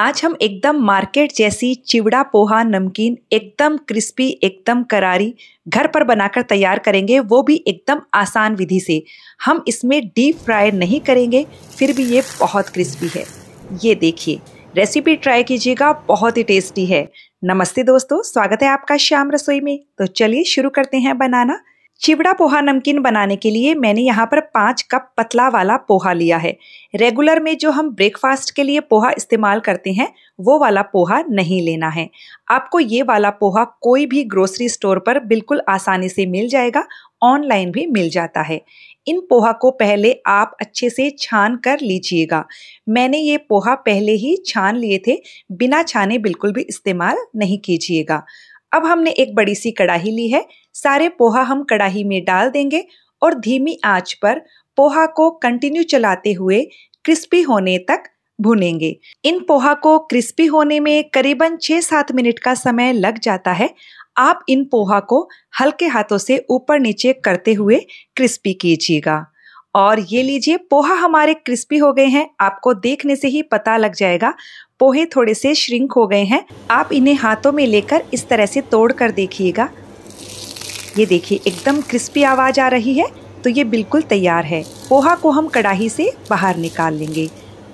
आज हम एकदम मार्केट जैसी चिवड़ा पोहा नमकीन एकदम क्रिस्पी एकदम करारी घर पर बनाकर तैयार करेंगे वो भी एकदम आसान विधि से हम इसमें डीप फ्राई नहीं करेंगे फिर भी ये बहुत क्रिस्पी है ये देखिए रेसिपी ट्राई कीजिएगा बहुत ही टेस्टी है नमस्ते दोस्तों स्वागत है आपका श्याम रसोई में तो चलिए शुरू करते हैं बनाना चिवड़ा पोहा नमकीन बनाने के लिए मैंने यहाँ पर पाँच कप पतला वाला पोहा लिया है रेगुलर में जो हम ब्रेकफास्ट के लिए पोहा इस्तेमाल करते हैं वो वाला पोहा नहीं लेना है आपको ये वाला पोहा कोई भी ग्रोसरी स्टोर पर बिल्कुल आसानी से मिल जाएगा ऑनलाइन भी मिल जाता है इन पोहा को पहले आप अच्छे से छान कर लीजिएगा मैंने ये पोहा पहले ही छान लिए थे बिना छाने बिल्कुल भी इस्तेमाल नहीं कीजिएगा अब हमने एक बड़ी सी कढ़ाही ली है सारे पोहा हम कढ़ाई में डाल देंगे और धीमी आंच पर पोहा को कंटिन्यू चलाते हुए क्रिस्पी होने तक भुनेंगे इन पोहा को क्रिस्पी होने में करीबन छः सात मिनट का समय लग जाता है आप इन पोहा को हल्के हाथों से ऊपर नीचे करते हुए क्रिस्पी कीजिएगा और ये लीजिए पोहा हमारे क्रिस्पी हो गए हैं आपको देखने से ही पता लग जाएगा पोहे थोड़े से श्रिंक हो गए हैं आप इन्हें हाथों में लेकर इस तरह से तोड़ कर देखिएगा ये देखिए एकदम क्रिस्पी आवाज़ आ रही है तो ये बिल्कुल तैयार है पोहा को हम कढ़ाई से बाहर निकाल लेंगे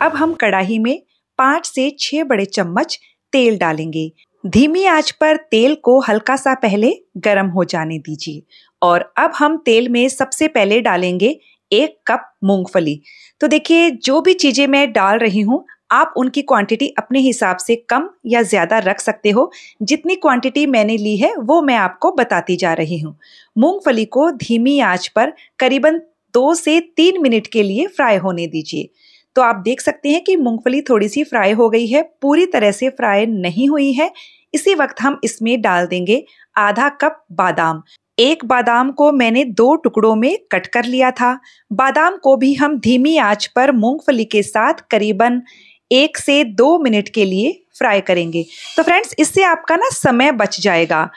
अब हम कढ़ाई में पाँच से छह बड़े चम्मच तेल डालेंगे धीमी आंच पर तेल को हल्का सा पहले गर्म हो जाने दीजिए और अब हम तेल में सबसे पहले डालेंगे एक कप मूंगफली तो देखिए जो भी चीज़ें मैं डाल रही हूँ आप उनकी क्वांटिटी अपने हिसाब से कम या ज़्यादा रख सकते हो जितनी क्वांटिटी मैंने ली है वो मैं आपको बताती जा रही हूँ मूंगफली को धीमी आंच पर करीबन दो से तीन मिनट के लिए फ्राई होने दीजिए तो आप देख सकते हैं कि मूंगफली थोड़ी सी फ्राई हो गई है पूरी तरह से फ्राई नहीं हुई है इसी वक्त हम इसमें डाल देंगे आधा कप बादाम एक बादाम को मैंने दो टुकड़ों में कट कर लिया था बादाम को भी हम धीमी आंच पर मूंगफली के साथ करीबन एक से दो मिनट के लिए फ्राई करेंगे तो फ्रेंड्स इससे आपका ना समय बच जाएगा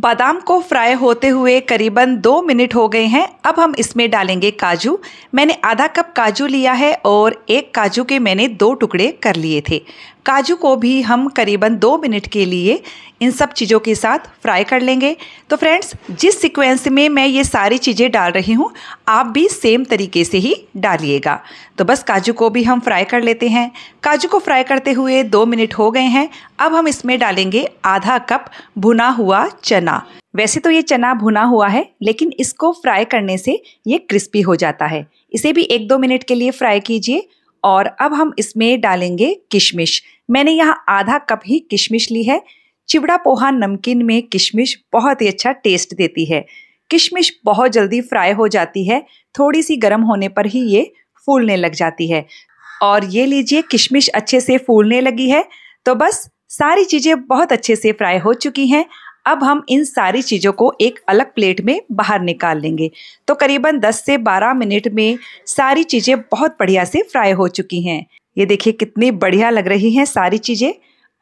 बादाम को फ्राई होते हुए करीबन दो मिनट हो गए हैं अब हम इसमें डालेंगे काजू मैंने आधा कप काजू लिया है और एक काजू के मैंने दो टुकड़े कर लिए थे काजू को भी हम करीबन दो मिनट के लिए इन सब चीज़ों के साथ फ्राई कर लेंगे तो फ्रेंड्स जिस सीक्वेंस में मैं ये सारी चीज़ें डाल रही हूँ आप भी सेम तरीके से ही डालिएगा तो बस काजू को भी हम फ्राई कर लेते हैं काजू को फ्राई करते हुए दो मिनट हो गए हैं अब हम इसमें डालेंगे आधा कप भुना हुआ चना वैसे तो ये चना भुना हुआ है लेकिन इसको फ्राई करने से ये क्रिस्पी हो जाता है इसे भी एक दो मिनट के लिए फ्राई कीजिए और अब हम इसमें डालेंगे किशमिश मैंने यहाँ आधा कप ही किशमिश ली है चिवड़ा पोहा नमकीन में किशमिश बहुत ही अच्छा टेस्ट देती है किशमिश बहुत जल्दी फ्राई हो जाती है थोड़ी सी गर्म होने पर ही ये फूलने लग जाती है और ये लीजिए किशमिश अच्छे से फूलने लगी है तो बस सारी चीज़ें बहुत अच्छे से फ्राई हो चुकी हैं अब हम इन सारी चीज़ों को एक अलग प्लेट में बाहर निकाल लेंगे तो करीबन 10 से 12 मिनट में सारी चीज़ें बहुत बढ़िया से फ्राई हो चुकी हैं ये देखिए कितनी बढ़िया लग रही हैं सारी चीज़ें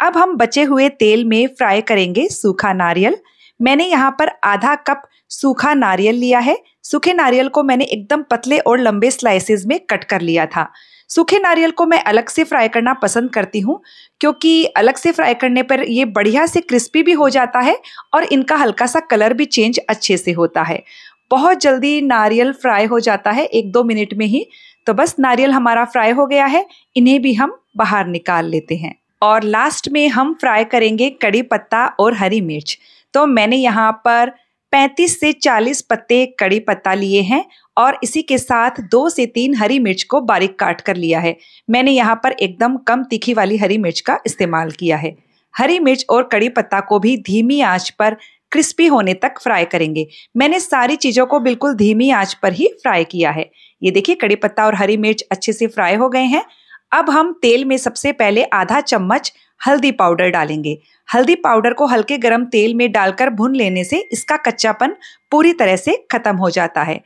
अब हम बचे हुए तेल में फ्राई करेंगे सूखा नारियल मैंने यहाँ पर आधा कप सूखा नारियल लिया है सूखे नारियल को मैंने एकदम पतले और लंबे स्लाइसेस में कट कर लिया था सूखे नारियल को मैं अलग से फ्राई करना पसंद करती हूँ क्योंकि अलग से फ्राई करने पर ये बढ़िया से क्रिस्पी भी हो जाता है और इनका हल्का सा कलर भी चेंज अच्छे से होता है बहुत जल्दी नारियल फ्राई हो जाता है एक दो मिनट में ही तो बस नारियल हमारा फ्राई हो गया है इन्हें भी हम बाहर निकाल लेते हैं और लास्ट में हम फ्राई करेंगे कड़ी पत्ता और हरी मिर्च तो मैंने यहाँ पर 35 से 40 पत्ते कड़ी पत्ता लिए हैं और इसी के साथ दो से तीन हरी मिर्च को बारीक काट कर लिया है मैंने यहाँ पर एकदम कम तीखी वाली हरी मिर्च का इस्तेमाल किया है हरी मिर्च और कड़ी पत्ता को भी धीमी आंच पर क्रिस्पी होने तक फ्राई करेंगे मैंने सारी चीज़ों को बिल्कुल धीमी आंच पर ही फ्राई किया है ये देखिए कड़ी पत्ता और हरी मिर्च अच्छे से फ्राई हो गए हैं अब हम तेल में सबसे पहले आधा चम्मच हल्दी पाउडर डालेंगे हल्दी पाउडर को हल्के गर्म तेल में डालकर भुन लेने से इसका कच्चापन पूरी तरह से खत्म हो जाता है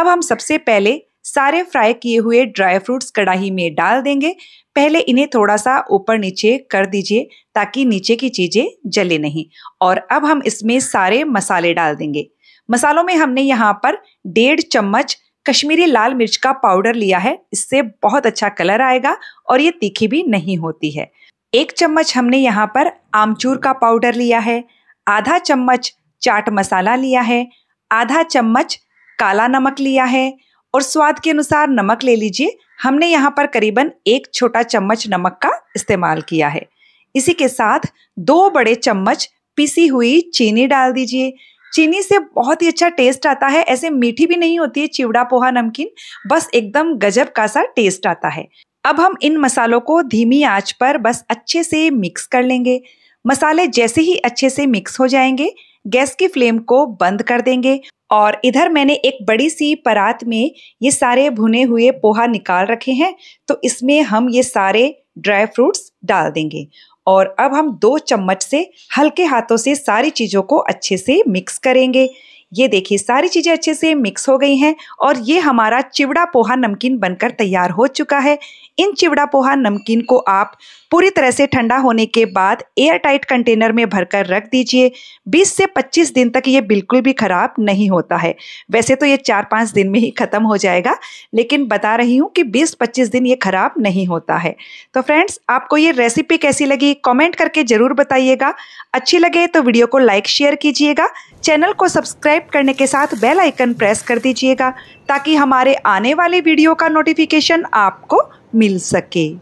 अब हम सबसे पहले सारे फ्राई किए हुए ड्राई फ्रूट्स कढ़ाई में डाल देंगे पहले इन्हें थोड़ा सा ऊपर नीचे कर दीजिए ताकि नीचे की चीज़ें जले नहीं और अब हम इसमें सारे मसाले डाल देंगे मसालों में हमने यहाँ पर डेढ़ चम्मच कश्मीरी लाल मिर्च का पाउडर लिया है इससे बहुत अच्छा कलर आएगा और ये तीखी भी नहीं होती है एक चम्मच हमने यहाँ पर आमचूर का पाउडर लिया है आधा चम्मच चाट मसाला लिया है आधा चम्मच काला नमक लिया है और स्वाद के अनुसार नमक ले लीजिए हमने यहाँ पर करीबन एक छोटा चम्मच नमक का इस्तेमाल किया है इसी के साथ दो बड़े चम्मच पिसी हुई चीनी डाल दीजिए चीनी से बहुत ही अच्छा टेस्ट आता है ऐसे मीठी भी नहीं होती है चिवड़ा पोहा नमकीन बस एकदम गजब का सा टेस्ट आता है अब हम इन मसालों को धीमी आंच पर बस अच्छे से मिक्स कर लेंगे मसाले जैसे ही अच्छे से मिक्स हो जाएंगे गैस की फ्लेम को बंद कर देंगे और इधर मैंने एक बड़ी सी परात में ये सारे भुने हुए पोहा निकाल रखे हैं तो इसमें हम ये सारे ड्राई फ्रूट्स डाल देंगे और अब हम दो चम्मच से हल्के हाथों से सारी चीज़ों को अच्छे से मिक्स करेंगे ये देखिए सारी चीज़ें अच्छे से मिक्स हो गई हैं और ये हमारा चिवड़ा पोहा नमकीन बनकर तैयार हो चुका है इन चिवड़ा पोहा नमकीन को आप पूरी तरह से ठंडा होने के बाद एयर टाइट कंटेनर में भरकर रख दीजिए 20 से 25 दिन तक ये बिल्कुल भी ख़राब नहीं होता है वैसे तो ये चार पाँच दिन में ही ख़त्म हो जाएगा लेकिन बता रही हूँ कि 20-25 दिन ये ख़राब नहीं होता है तो फ्रेंड्स आपको ये रेसिपी कैसी लगी कॉमेंट करके ज़रूर बताइएगा अच्छी लगे तो वीडियो को लाइक शेयर कीजिएगा चैनल को सब्सक्राइब सब्सक्राइब करने के साथ बेल आइकन प्रेस कर दीजिएगा ताकि हमारे आने वाले वीडियो का नोटिफिकेशन आपको मिल सके